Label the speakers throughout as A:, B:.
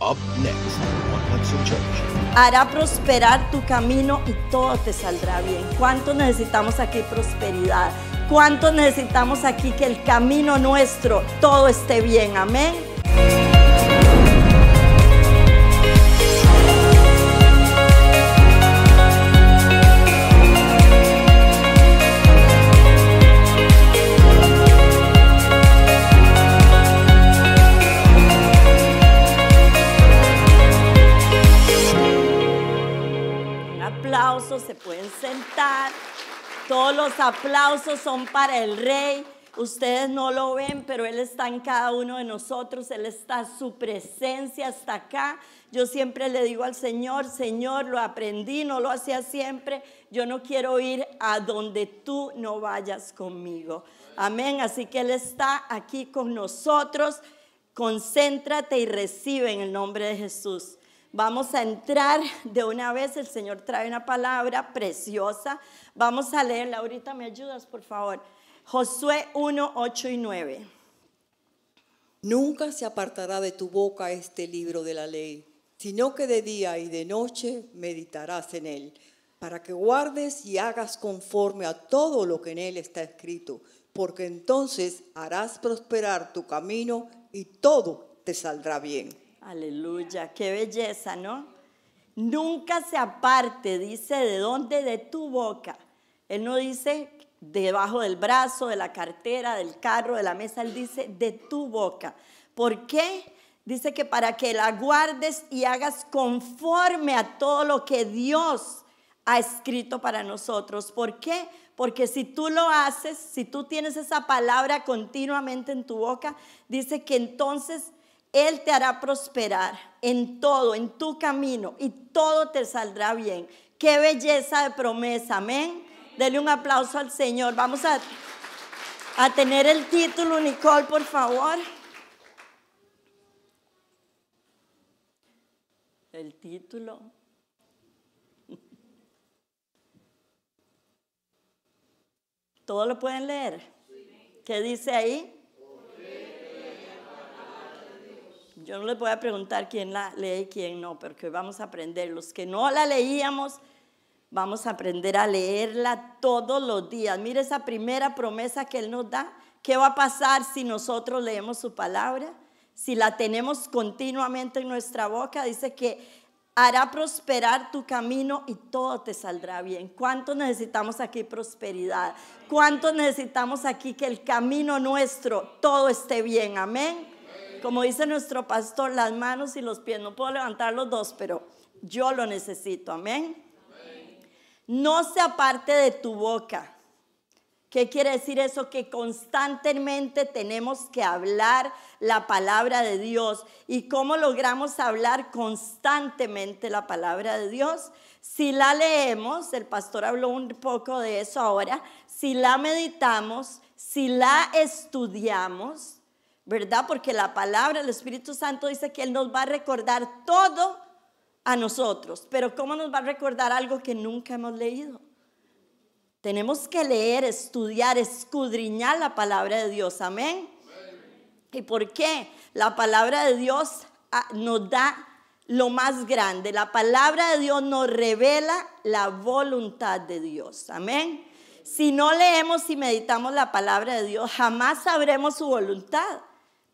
A: Up next,
B: Hará prosperar tu camino y todo te saldrá bien. ¿Cuánto necesitamos aquí prosperidad? ¿Cuánto necesitamos aquí que el camino nuestro todo esté bien? Amén. se pueden sentar. Todos los aplausos son para el rey. Ustedes no lo ven, pero Él está en cada uno de nosotros. Él está, su presencia está acá. Yo siempre le digo al Señor, Señor, lo aprendí, no lo hacía siempre. Yo no quiero ir a donde tú no vayas conmigo. Amén. Así que Él está aquí con nosotros. Concéntrate y recibe en el nombre de Jesús. Vamos a entrar de una vez, el Señor trae una palabra preciosa. Vamos a leerla, ahorita me ayudas, por favor. Josué
A: 1, 8 y 9. Nunca se apartará de tu boca este libro de la ley, sino que de día y de noche meditarás en él, para que guardes y hagas conforme a todo lo que en él está escrito, porque entonces harás prosperar tu camino y todo te saldrá bien.
B: Aleluya, qué
A: belleza,
B: ¿no? Nunca se aparte, dice, de dónde, de tu boca. Él no dice debajo del brazo, de la cartera, del carro, de la mesa, él dice de tu boca. ¿Por qué? Dice que para que la guardes y hagas conforme a todo lo que Dios ha escrito para nosotros. ¿Por qué? Porque si tú lo haces, si tú tienes esa palabra continuamente en tu boca, dice que entonces él te hará prosperar en todo, en tu camino, y todo te saldrá bien. Qué belleza de promesa, amén. Dele un aplauso al Señor. Vamos a, a tener el título, Nicole, por favor. El título. ¿Todo lo pueden leer? ¿Qué dice ahí? yo no le voy a preguntar quién la lee y quién no, porque vamos a aprender. Los que no la leíamos, vamos a aprender a leerla todos los días. Mire esa primera promesa que Él nos da. ¿Qué va a pasar si nosotros leemos su palabra? Si la tenemos continuamente en nuestra boca, dice que hará prosperar tu camino y todo te saldrá bien. cuánto necesitamos aquí prosperidad? cuánto necesitamos aquí que el camino nuestro todo esté bien? Amén. Como dice nuestro pastor, las manos y los pies. No puedo levantar los dos, pero yo lo necesito. Amén. No se aparte de tu boca. ¿Qué quiere decir eso? Que constantemente tenemos que hablar la palabra de Dios. ¿Y cómo logramos hablar constantemente la palabra de Dios? Si la leemos, el pastor habló un poco de eso ahora, si la meditamos, si la estudiamos, ¿verdad? Porque la palabra, del Espíritu Santo dice que Él nos va a recordar todo a nosotros, pero ¿cómo nos va a recordar algo que nunca hemos leído? Tenemos que leer, estudiar, escudriñar la palabra de Dios, amén. ¿Y por qué? La palabra de Dios ah, nos da lo más grande. La palabra de Dios nos revela la voluntad de Dios. Amén. Si no leemos y meditamos la palabra de Dios, jamás sabremos su voluntad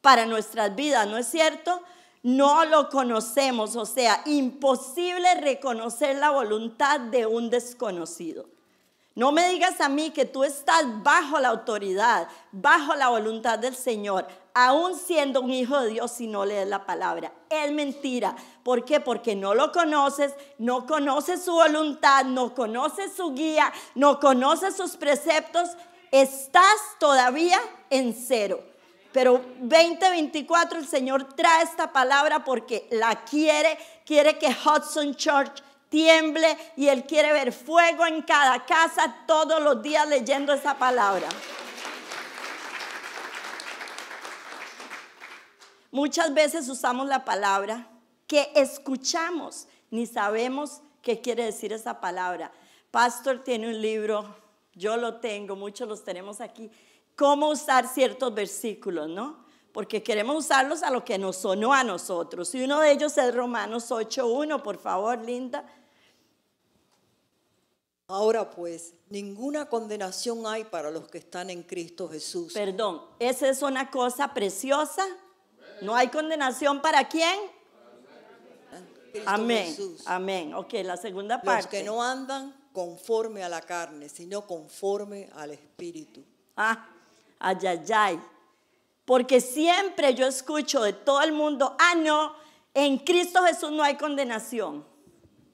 B: para nuestras vidas, ¿no es cierto? No lo conocemos, o sea, imposible reconocer la voluntad de un desconocido. No me digas a mí que tú estás bajo la autoridad, bajo la voluntad del Señor, aún siendo un hijo de Dios si no lees la palabra. Es mentira. ¿Por qué? Porque no lo conoces, no conoces su voluntad, no conoces su guía, no conoces sus preceptos. Estás todavía en cero. Pero 2024 el Señor trae esta palabra porque la quiere, quiere que Hudson Church tiemble y Él quiere ver fuego en cada casa todos los días leyendo esa palabra. Muchas veces usamos la palabra que escuchamos, ni sabemos qué quiere decir esa palabra. Pastor tiene un libro, yo lo tengo, muchos los tenemos aquí, cómo usar ciertos versículos, ¿no? Porque queremos usarlos a los que nos sonó a nosotros. Y uno de ellos es Romanos 8.1, por favor, Linda. Ahora pues, ninguna condenación hay para los que están en Cristo Jesús. Perdón, esa es una cosa preciosa. No hay condenación para quién?
A: Amén. Jesús.
B: Amén. Ok, la segunda parte. Los que no
A: andan conforme a la carne, sino conforme al Espíritu. Ah,
B: ayayay. Porque siempre yo escucho de todo el mundo, ah, no, en Cristo Jesús no hay condenación.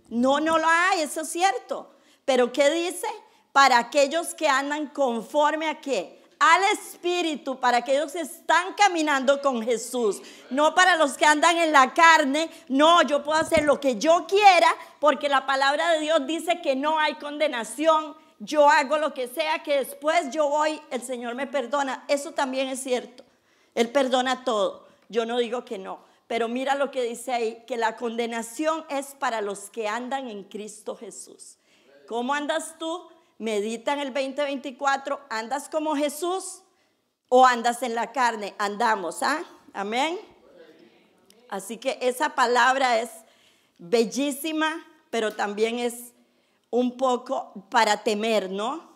B: No, no lo hay, eso es cierto. Pero ¿qué dice? Para aquellos que andan conforme a qué? Al Espíritu, para aquellos que están caminando con Jesús. No para los que andan en la carne. No, yo puedo hacer lo que yo quiera porque la palabra de Dios dice que no hay condenación yo hago lo que sea, que después yo voy, el Señor me perdona. Eso también es cierto. Él perdona todo. Yo no digo que no. Pero mira lo que dice ahí, que la condenación es para los que andan en Cristo Jesús. ¿Cómo andas tú? Medita en el 2024, ¿andas como Jesús o andas en la carne? Andamos, ¿ah? Amén. Así que esa palabra es bellísima, pero también es un poco para temer, ¿no?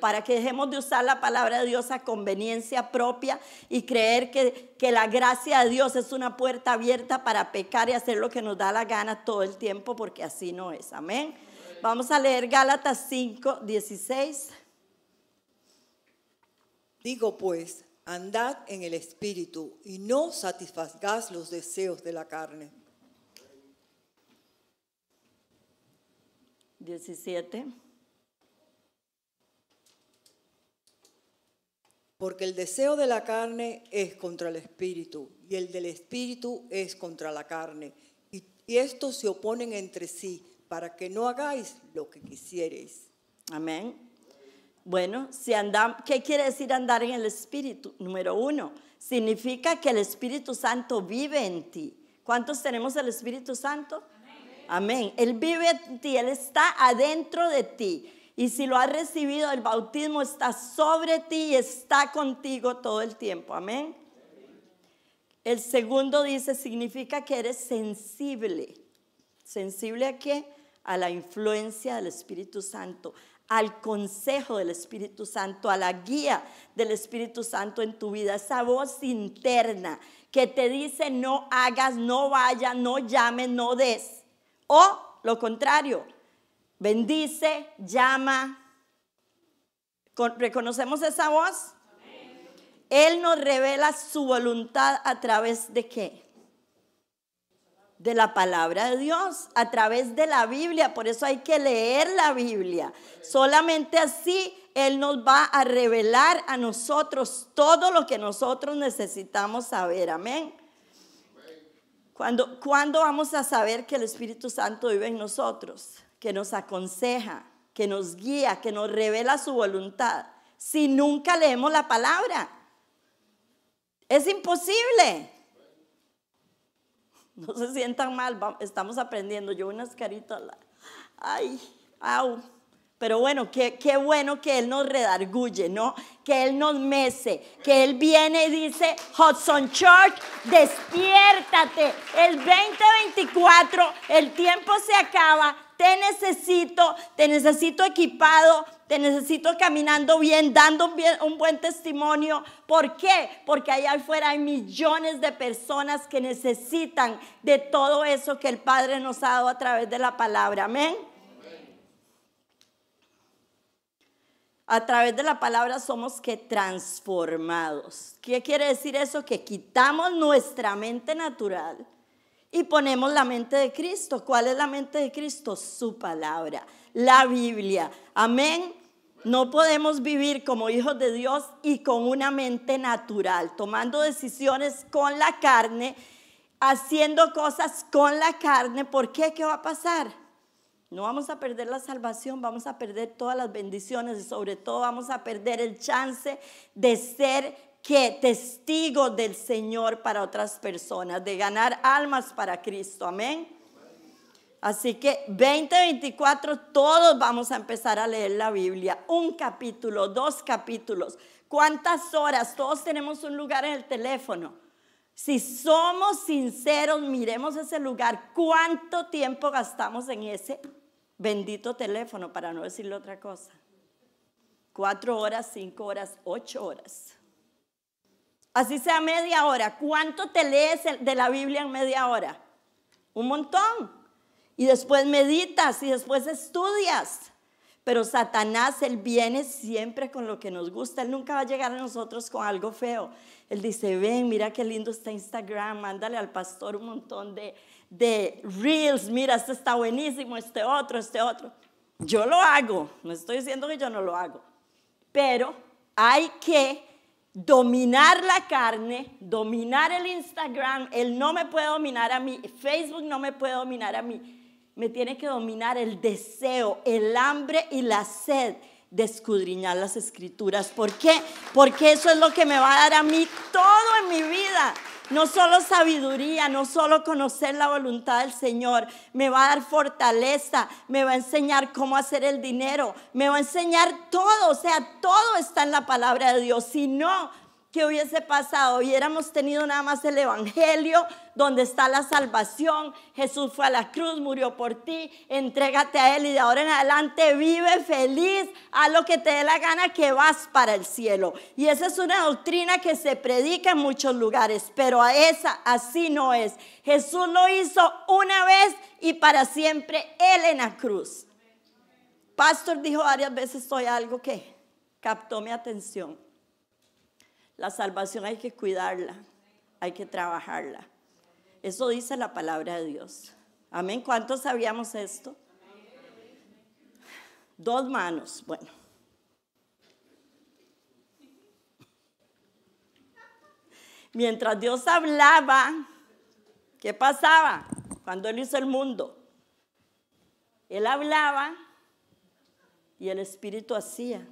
B: Para que dejemos de usar la palabra de Dios a conveniencia propia y creer que, que la gracia de Dios es una puerta abierta para pecar y hacer lo que nos da la gana todo el tiempo, porque así no es. Amén. Vamos a leer
A: Gálatas 5, 16. Digo pues, andad en el Espíritu y no satisfagas los deseos de la carne. 17. Porque el deseo de la carne es contra el espíritu y el del espíritu es contra la carne. Y, estos se oponen entre sí para que no hagáis lo que quisiereis. Amén. Bueno, si andamos ¿qué quiere decir andar en el
B: Espíritu? Número uno, significa que el Espíritu Santo vive en ti. ¿Cuántos tenemos el Espíritu Santo? Amén. Él vive en ti, Él está adentro de ti. Y si lo has recibido, el bautismo está sobre ti y está contigo todo el tiempo. Amén. El segundo dice, significa que eres sensible. ¿Sensible a qué? A la influencia del Espíritu Santo, al consejo del Espíritu Santo, a la guía del Espíritu Santo en tu vida, esa voz interna que te dice no hagas, no vayas, no llames, no des. O lo contrario, bendice, llama. ¿Reconocemos esa voz? Él nos revela su voluntad a través de qué? de la palabra de Dios, a través de la Biblia. Por eso hay que leer la Biblia. Solamente así Él nos va a revelar a nosotros todo lo que nosotros necesitamos saber. Amén. ¿Cuándo, vamos a saber que el Espíritu Santo vive en nosotros? Que nos aconseja, que nos guía, que nos revela su voluntad. Si nunca leemos la palabra, es imposible. No se sientan mal, estamos aprendiendo. Yo unas caritas, ay, au. Pero bueno, qué, bueno que Él nos redarguye, ¿no? Que Él nos mece, que Él viene y dice, Hudson Church, despiértate, El 2024, el tiempo se acaba, te necesito, te necesito equipado, te necesito caminando bien, dando un, buen testimonio. ¿Por qué? Porque allá afuera hay millones de personas que necesitan de todo eso que el Padre nos ha dado a través de la palabra. Amén. a través de la palabra somos que transformados. ¿Qué quiere decir eso? Que quitamos nuestra mente natural y ponemos la mente de Cristo. ¿Cuál es la mente de Cristo? Su palabra, la Biblia. Amén. No podemos vivir como hijos de Dios y con una mente natural, tomando decisiones con la carne, haciendo cosas con la carne. ¿Por qué? ¿Qué va a pasar? No vamos a perder la salvación, vamos a perder todas las bendiciones y sobre todo vamos a perder el chance de ser que testigo del Señor para otras personas, de ganar almas para Cristo. Amén. Así que 2024 todos vamos a empezar a leer la Biblia. Un capítulo, dos capítulos. ¿Cuántas horas? Todos tenemos un lugar en el teléfono. Si somos sinceros, miremos ese lugar, cuánto tiempo gastamos en ese bendito teléfono, para no decirle otra cosa. Cuatro horas, cinco horas, ocho horas. Así sea media hora. ¿Cuánto te lees de la Biblia en media hora? Un montón. Y después meditas y después estudias. Pero Satanás, él viene siempre con lo que nos gusta. Él nunca va a llegar a nosotros con algo feo. Él dice, ven, mira qué lindo está Instagram, mándale al pastor un montón de, reels, mira, este está buenísimo, este otro, este otro. Yo lo hago, no estoy diciendo que yo no lo hago, pero hay que dominar la carne, dominar el Instagram, él no me puede dominar a mí, Facebook no me puede dominar a mí me tiene que dominar el deseo, el hambre y la sed de escudriñar las escrituras. ¿Por qué? Porque eso es lo que me va a dar a mí todo en mi vida. No solo sabiduría, no solo conocer la voluntad del Señor, me va a dar fortaleza, me va a enseñar cómo hacer el dinero, me va a enseñar todo, o sea, todo está en la palabra de Dios. Si no que hubiese pasado? Hubiéramos tenido nada más el Evangelio, donde está la salvación. Jesús fue a la cruz, murió por ti, entrégate a Él y de ahora en adelante vive feliz, a lo que te dé la gana que vas para el cielo. Y esa es una doctrina que se predica en muchos lugares, pero a esa así no es. Jesús lo hizo una vez y para siempre Él en la cruz. Pastor dijo varias veces, soy algo que captó mi atención. La salvación hay que cuidarla, hay que trabajarla. Eso dice la palabra de Dios. Amén. ¿Cuántos sabíamos esto? Dos manos, bueno. Mientras Dios hablaba, ¿qué pasaba cuando Él hizo el mundo? Él hablaba y el Espíritu hacía.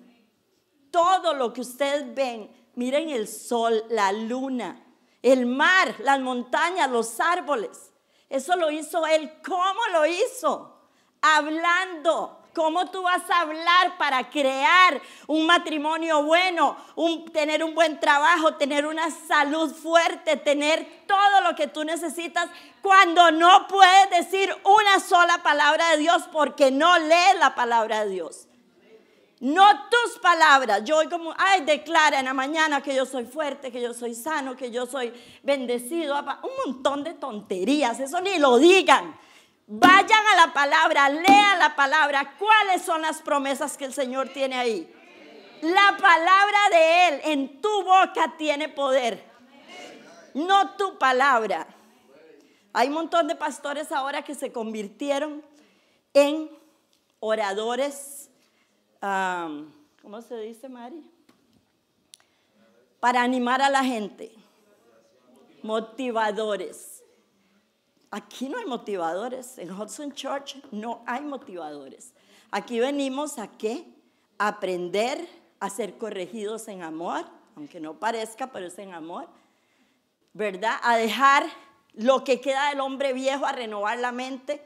B: Todo lo que ustedes ven Miren el sol, la luna, el mar, las montañas, los árboles. Eso lo hizo Él. ¿Cómo lo hizo? Hablando. ¿Cómo tú vas a hablar para crear un matrimonio bueno, tener un buen trabajo, tener una salud fuerte, tener todo lo que tú necesitas cuando no puedes decir una sola palabra de Dios porque no lees la palabra de Dios? no tus palabras. Yo hoy como, ay, declara en la mañana que yo soy fuerte, que yo soy sano, que yo soy bendecido. Un montón de tonterías, eso ni lo digan. Vayan a la palabra, lean la palabra. ¿Cuáles son las promesas que el Señor tiene ahí? La palabra de Él en tu boca tiene poder, no tu palabra. Hay un montón de pastores ahora que se convirtieron en oradores ¿cómo se dice, Mari? Para animar a la gente. Motivadores. Aquí no hay motivadores. En Hudson Church no hay motivadores. Aquí venimos a qué? A aprender a ser corregidos en amor, aunque no parezca, pero es en amor. ¿Verdad? A dejar lo que queda del hombre viejo, a renovar la mente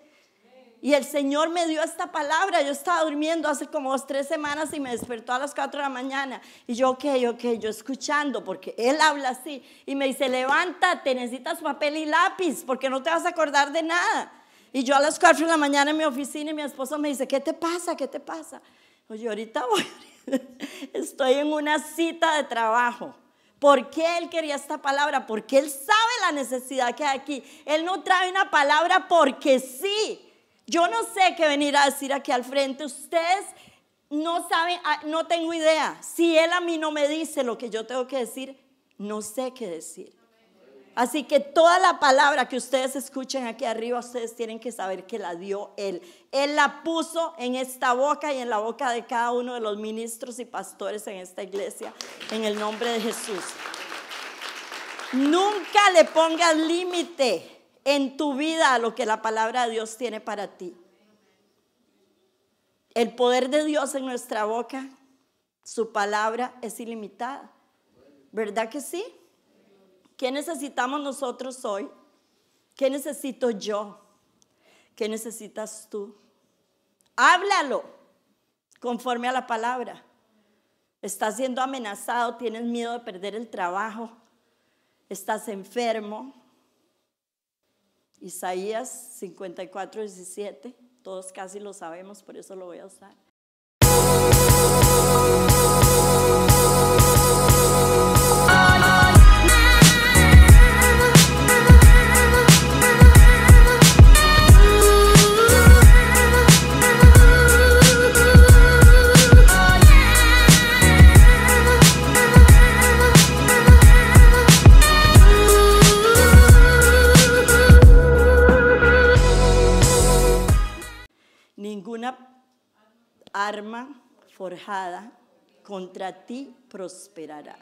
B: y el Señor me dio esta palabra. Yo estaba durmiendo hace como dos, tres semanas y me despertó a las cuatro de la mañana. Y yo, ok, ok, yo escuchando, porque Él habla así. Y me dice, levántate, necesitas papel y lápiz, porque no te vas a acordar de nada. Y yo a las cuatro de la mañana en mi oficina y mi esposo me dice, ¿qué te pasa? ¿Qué te pasa? Pues Oye, ahorita voy. Estoy en una cita de trabajo. ¿Por qué él quería esta palabra? Porque él sabe la necesidad que hay aquí. Él no trae una palabra porque sí. Yo no sé qué venir a decir aquí al frente. Ustedes no saben, ah, no tengo idea. Si él a mí no me dice lo que yo tengo que decir, no sé qué decir. Así que toda la palabra que ustedes escuchen aquí arriba, ustedes tienen que saber que la dio Él. Él la puso en esta boca y en la boca de cada uno de los ministros y pastores en esta iglesia, en el nombre de Jesús. Nunca le pongas límite en tu vida lo que la palabra de Dios tiene para ti. El poder de Dios en nuestra boca, su palabra es ilimitada. ¿Verdad que sí? ¿Qué necesitamos nosotros hoy? ¿Qué necesito yo? ¿Qué necesitas tú? Háblalo conforme a la palabra. Estás siendo amenazado, tienes miedo de perder el trabajo, estás enfermo, Isaías 54, 17, todos casi lo sabemos, por eso lo voy a usar. arma forjada contra ti prosperará.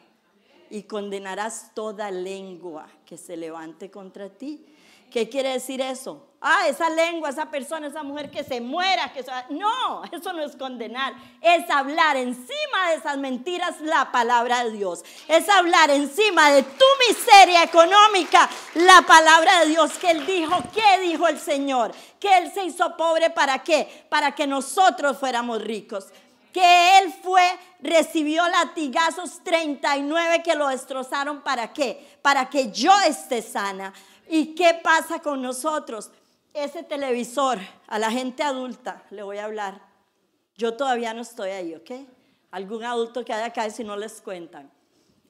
B: Y condenarás toda lengua que se levante contra ti. ¿Qué quiere decir eso? Ah, esa lengua, esa persona, esa mujer que se muera, que no, eso no es condenar, es hablar encima de esas mentiras la palabra de Dios, es hablar encima de tu miseria económica la palabra de Dios que él dijo, ¿qué dijo el Señor? Que él se hizo pobre para qué? Para que nosotros fuéramos ricos. Que él fue, recibió latigazos 39 que lo destrozaron para qué? Para que yo esté sana. ¿Y qué pasa con nosotros? ese televisor a la gente adulta, le voy a hablar. Yo todavía no estoy ahí, ¿ok? Algún adulto que haya acá, si no les cuentan.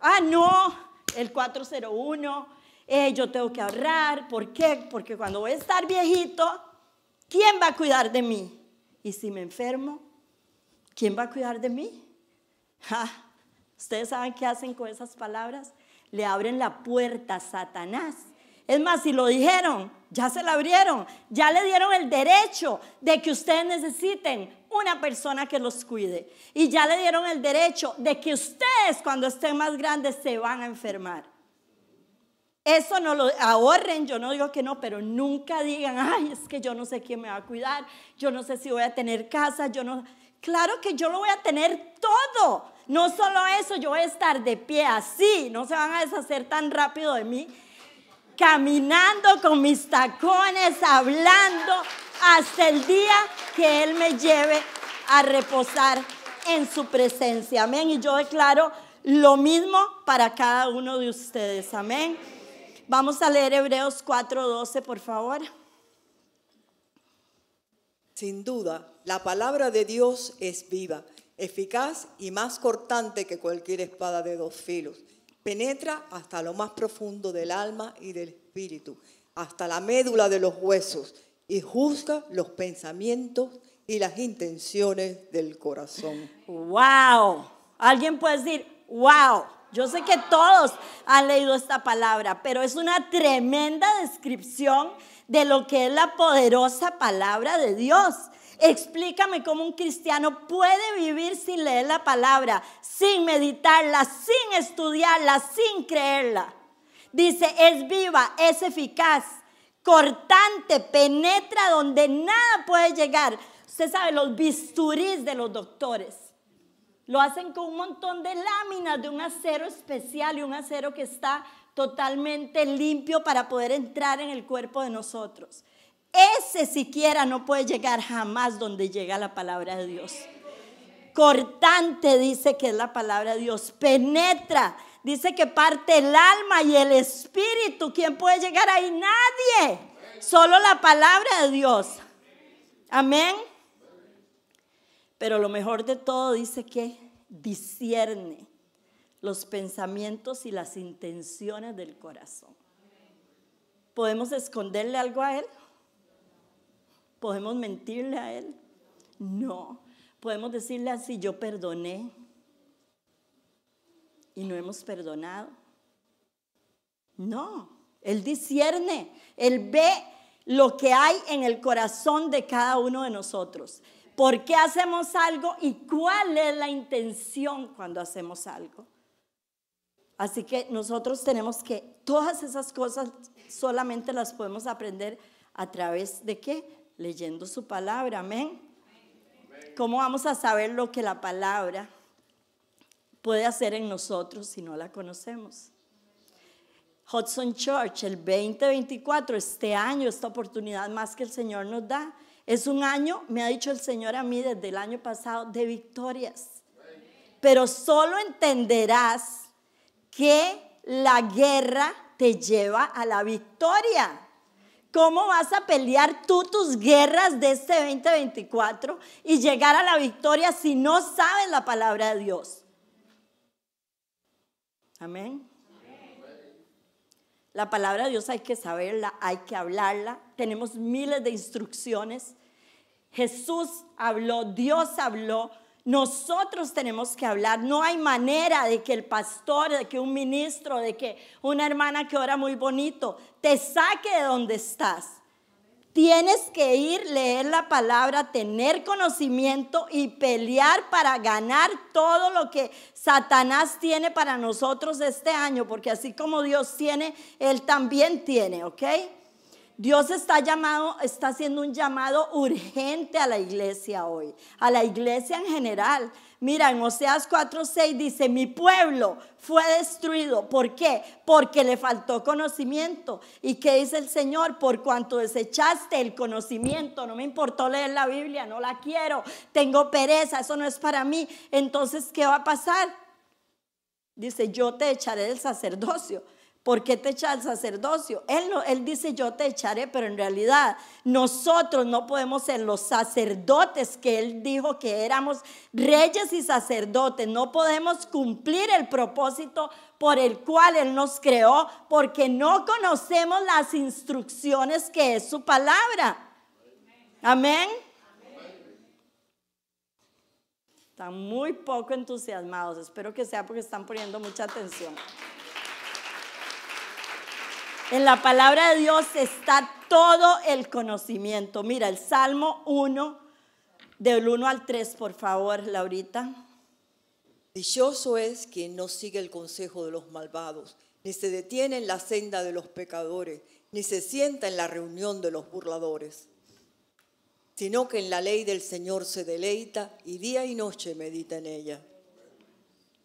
B: Ah, no, el 401, eh, yo tengo que ahorrar, ¿por qué? Porque cuando voy a estar viejito, ¿quién va a cuidar de mí? Y si me enfermo, ¿quién va a cuidar de mí? Ah, Ustedes saben qué hacen con esas palabras. Le abren la puerta a Satanás es más, si lo dijeron, ya se la abrieron, ya le dieron el derecho de que ustedes necesiten una persona que los cuide. Y ya le dieron el derecho de que ustedes cuando estén más grandes se van a enfermar. Eso no lo ahorren, yo no digo que no, pero nunca digan, ay, es que yo no sé quién me va a cuidar, yo no sé si voy a tener casa, yo no... Claro que yo lo voy a tener todo. No solo eso, yo voy a estar de pie así, no se van a deshacer tan rápido de mí caminando con mis tacones, hablando, hasta el día que Él me lleve a reposar en su presencia. Amén. Y yo declaro lo mismo para cada uno de ustedes. Amén. Vamos a leer Hebreos 4:12, por favor.
A: Sin duda, la palabra de Dios es viva, eficaz y más cortante que cualquier espada de dos filos penetra hasta lo más profundo del alma y del espíritu, hasta la médula de los huesos y juzga los pensamientos y las intenciones del corazón.
B: ¡Wow! Alguien puede decir, ¡Wow! Yo sé que todos han leído esta palabra, pero es una tremenda descripción de lo que es la poderosa palabra de Dios. Explícame cómo un cristiano puede vivir sin leer la palabra, sin meditarla, sin estudiarla, sin creerla. Dice, es viva, es eficaz, cortante, penetra donde nada puede llegar. Usted sabe, los bisturís de los doctores. Lo hacen con un montón de láminas de un acero especial y un acero que está totalmente limpio para poder entrar en el cuerpo de nosotros. Ese siquiera no puede llegar jamás donde llega la palabra de Dios. Cortante dice que es la palabra de Dios. Penetra. Dice que parte el alma y el espíritu. ¿Quién puede llegar ahí? Nadie. Solo la palabra de Dios. Amén. Pero lo mejor de todo dice que discierne los pensamientos y las intenciones del corazón. ¿Podemos esconderle algo a Él? ¿Podemos mentirle a Él? No. Podemos decirle así, yo perdoné. Y no hemos perdonado. No. Él discierne. Él ve lo que hay en el corazón de cada uno de nosotros. ¿Por qué hacemos algo y cuál es la intención cuando hacemos algo? Así que nosotros tenemos que, todas esas cosas solamente las podemos aprender a través de qué? leyendo su palabra, amén. ¿Cómo vamos a saber lo que la palabra puede hacer en nosotros si no la conocemos? Hudson Church, el 2024, este año, esta oportunidad más que el Señor nos da. Es un año, me ha dicho el Señor a mí desde el año pasado, de victorias. Pero solo entenderás que la guerra te lleva a la victoria. ¿Cómo vas a pelear tú tus guerras de este 2024 y llegar a la victoria si no sabes la palabra de Dios? Amén. La palabra de Dios hay que saberla, hay que hablarla. Tenemos miles de instrucciones. Jesús habló, Dios habló, nosotros tenemos que hablar. No hay manera de que el pastor, de que un ministro, de que una hermana que ora muy bonito, te saque de donde estás. Tienes que ir, leer la palabra, tener conocimiento y pelear para ganar todo lo que Satanás tiene para nosotros este año, porque así como Dios tiene, Él también tiene, ¿ok? Dios está llamado, está haciendo un llamado urgente a la iglesia hoy, a la iglesia en general. Mira, en Oseas 4:6 dice, mi pueblo fue destruido. ¿Por qué? Porque le faltó conocimiento. ¿Y qué dice el Señor? Por cuanto desechaste el conocimiento, no me importó leer la Biblia, no la quiero, tengo pereza, eso no es para mí. Entonces, ¿qué va a pasar? Dice, yo te echaré del sacerdocio. ¿por qué te echa el sacerdocio? Él, él dice, yo te echaré, pero en realidad nosotros no podemos ser los sacerdotes que él dijo que éramos reyes y sacerdotes. No podemos cumplir el propósito por el cual él nos creó, porque no conocemos las instrucciones que es su palabra. Amén. Están muy poco entusiasmados. Espero que sea porque están poniendo mucha atención. En la palabra de Dios está todo el conocimiento. Mira, el Salmo 1, del 1 al 3, por favor,
A: Laurita. Dichoso es quien no sigue el consejo de los malvados, ni se detiene en la senda de los pecadores, ni se sienta en la reunión de los burladores, sino que en la ley del Señor se deleita y día y noche medita en ella.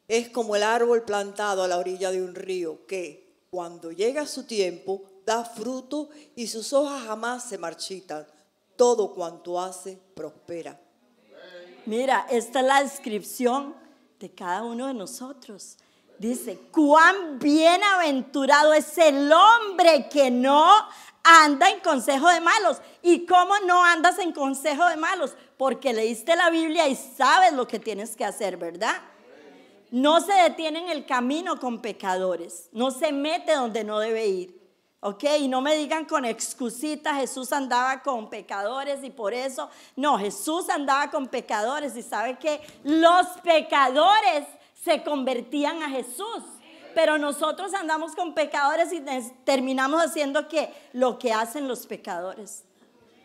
A: Es como el árbol plantado a la orilla de un río que, cuando llega su tiempo, da fruto y sus hojas jamás se marchitan. Todo cuanto hace prospera.
B: Mira, esta es la descripción de cada uno de nosotros. Dice, cuán bienaventurado es el hombre que no anda en consejo de malos. ¿Y cómo no andas en consejo de malos? Porque leíste la Biblia y sabes lo que tienes que hacer, ¿verdad? No se detiene en el camino con pecadores. No se mete donde no debe ir. ¿Ok? Y no me digan con excusita, Jesús andaba con pecadores y por eso. No, Jesús andaba con pecadores y sabe que los pecadores se convertían a Jesús. Pero nosotros andamos con pecadores y terminamos haciendo que lo que hacen los pecadores.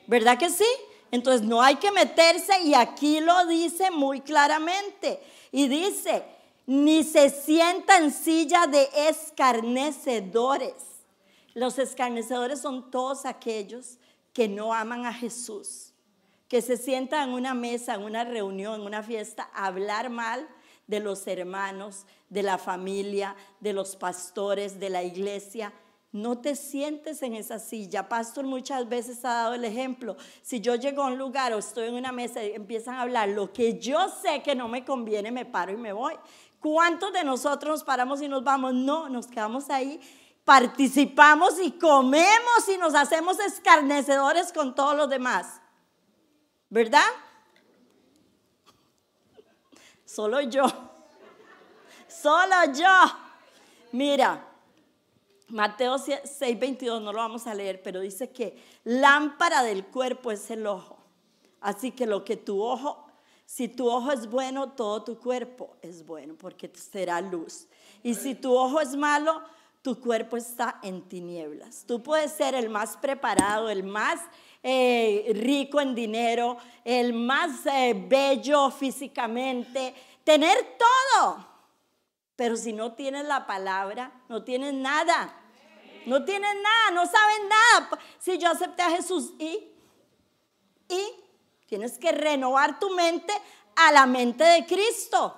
B: ¿Verdad que sí? Entonces no hay que meterse y aquí lo dice muy claramente. Y dice, ni se sienta en silla de escarnecedores. Los escarnecedores son todos aquellos que no aman a Jesús, que se sientan en una mesa, en una reunión, en una fiesta, a hablar mal de los hermanos, de la familia, de los pastores, de la iglesia. No te sientes en esa silla. Pastor muchas veces ha dado el ejemplo. Si yo llego a un lugar o estoy en una mesa y empiezan a hablar lo que yo sé que no me conviene, me paro y me voy. ¿Cuántos de nosotros nos paramos y nos vamos? No, nos quedamos ahí, participamos y comemos y nos hacemos escarnecedores con todos los demás. ¿Verdad? Solo yo. Solo yo. Mira, Mateo 6:22 no lo vamos a leer, pero dice que lámpara del cuerpo es el ojo. Así que lo que tu ojo si tu ojo es bueno, todo tu cuerpo es bueno porque será luz. Y si tu ojo es malo, tu cuerpo está en tinieblas. Tú puedes ser el más preparado, el más eh, rico en dinero, el más eh, bello físicamente, tener todo. Pero si no tienes la palabra, no tienes nada. No tienes nada, no saben nada. Si yo acepté a Jesús y, y Tienes que renovar tu mente a la mente de Cristo.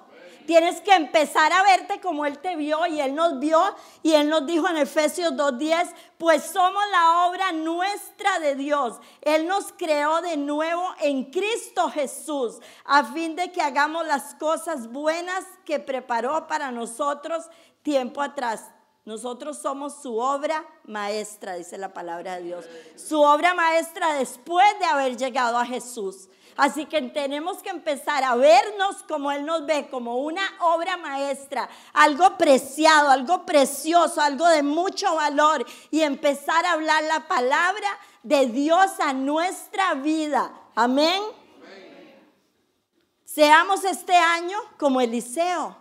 B: Tienes que empezar a verte como Él te vio y Él nos vio y Él nos dijo en Efesios 2.10, pues somos la obra nuestra de Dios. Él nos creó de nuevo en Cristo Jesús a fin de que hagamos las cosas buenas que preparó para nosotros tiempo atrás. Nosotros somos su obra maestra, dice la palabra de Dios. Su obra maestra después de haber llegado a Jesús. Así que tenemos que empezar a vernos como Él nos ve, como una obra maestra, algo preciado, algo precioso, algo de mucho valor y empezar a hablar la palabra de Dios a nuestra vida. Amén. Seamos este año como Eliseo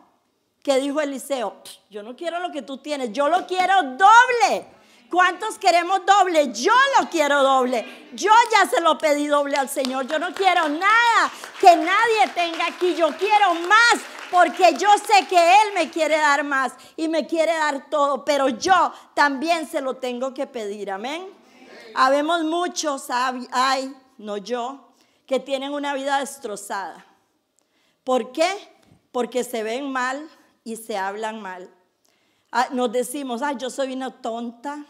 B: que dijo Eliseo? Yo no quiero lo que tú tienes, yo lo quiero doble. ¿Cuántos queremos doble? Yo lo quiero doble. Yo ya se lo pedí doble al Señor. Yo no quiero nada que nadie tenga aquí. Yo quiero más porque yo sé que Él me quiere dar más y me quiere dar todo, pero yo también se lo tengo que pedir. Amén. Habemos muchos, hay, no yo, que tienen una vida destrozada. ¿Por qué? Porque se ven mal, y se hablan mal. Ah, nos decimos, Ah, yo soy una tonta,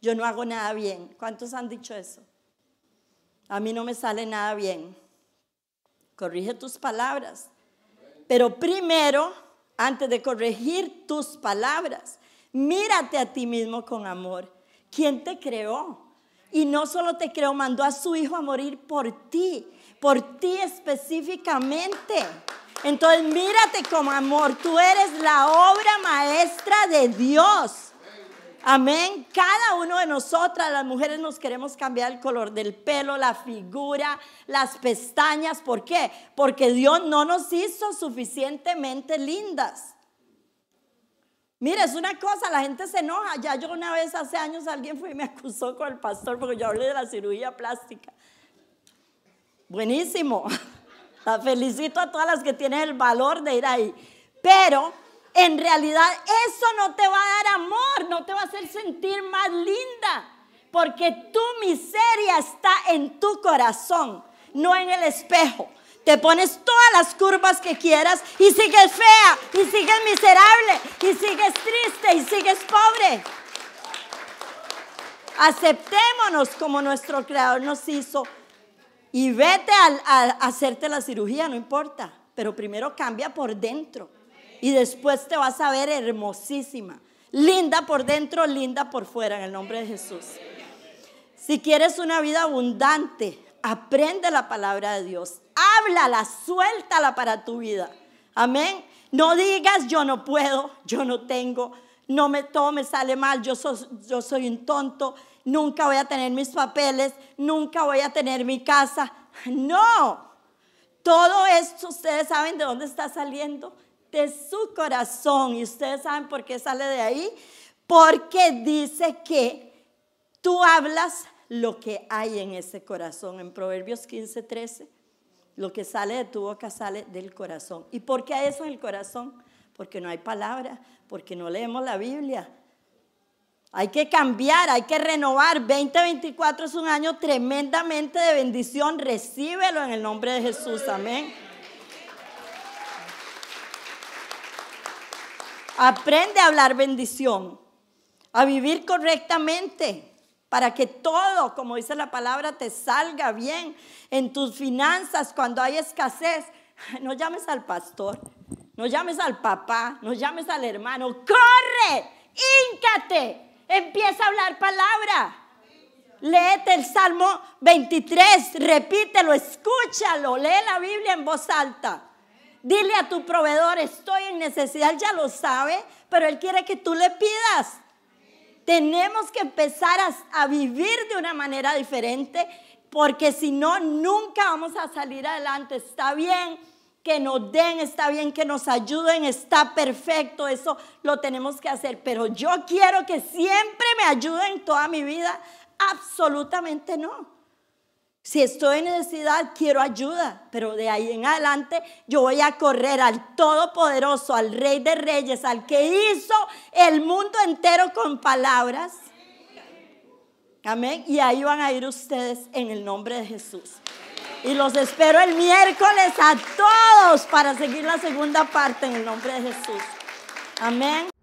B: yo no hago nada bien. ¿Cuántos han dicho eso? A mí no me sale nada bien. Corrige tus palabras. Pero primero, antes de corregir tus palabras, mírate a ti mismo con amor. ¿Quién te creó? Y no solo te creó, mandó a su hijo a morir por ti, por ti específicamente. Entonces mírate como amor, tú eres la obra maestra de Dios. Amén. Cada uno de nosotras, las mujeres, nos queremos cambiar el color del pelo, la figura, las pestañas. ¿Por qué? Porque Dios no nos hizo suficientemente lindas. Mira, es una cosa, la gente se enoja. Ya yo una vez hace años alguien fue y me acusó con el pastor porque yo hablé de la cirugía plástica. Buenísimo. La felicito a todas las que tienen el valor de ir ahí. Pero en realidad eso no te va a dar amor, no te va a hacer sentir más linda. Porque tu miseria está en tu corazón, no en el espejo. Te pones todas las curvas que quieras y sigues fea, y sigues miserable, y sigues triste, y sigues pobre. Aceptémonos como nuestro Creador nos hizo y vete a, hacerte la cirugía, no importa, pero primero cambia por dentro y después te vas a ver hermosísima, linda por dentro, linda por fuera, en el nombre de Jesús. Si quieres una vida abundante, aprende la palabra de Dios, háblala, suéltala para tu vida. Amén. No digas yo no puedo, yo no tengo, no me, todo me sale mal, yo, yo soy un tonto, nunca voy a tener mis papeles, nunca voy a tener mi casa. No, todo esto ustedes saben de dónde está saliendo, de su corazón. Y ustedes saben por qué sale de ahí, porque dice que tú hablas lo que hay en ese corazón. En Proverbios 15, 13, lo que sale de tu boca sale del corazón. ¿Y por qué hay eso en el corazón? porque no hay palabra, porque no leemos la Biblia. Hay que cambiar, hay que renovar. 2024 es un año tremendamente de bendición. Recíbelo en el nombre de Jesús. Amén. Aprende a hablar bendición, a vivir correctamente, para que todo, como dice la palabra, te salga bien en tus finanzas cuando hay escasez. No llames al pastor, no llames al papá, no llames al hermano. Corre, íncate, empieza a hablar palabra. Léete el Salmo 23, repítelo, escúchalo, lee la Biblia en voz alta. Dile a tu proveedor, estoy en necesidad, ya lo sabe, pero él quiere que tú le pidas. Tenemos que empezar a, a vivir de una manera diferente, porque si no, nunca vamos a salir adelante. Está bien que nos den, está bien que nos ayuden, está perfecto, eso lo tenemos que hacer. Pero yo quiero que siempre me ayuden toda mi vida. Absolutamente no. Si estoy en necesidad, quiero ayuda, pero de ahí en adelante yo voy a correr al Todopoderoso, al Rey de Reyes, al que hizo el mundo entero con palabras. Amén. Y ahí van a ir ustedes en el nombre de Jesús. Y los espero el miércoles a todos para seguir la segunda parte en el nombre de Jesús. Amén.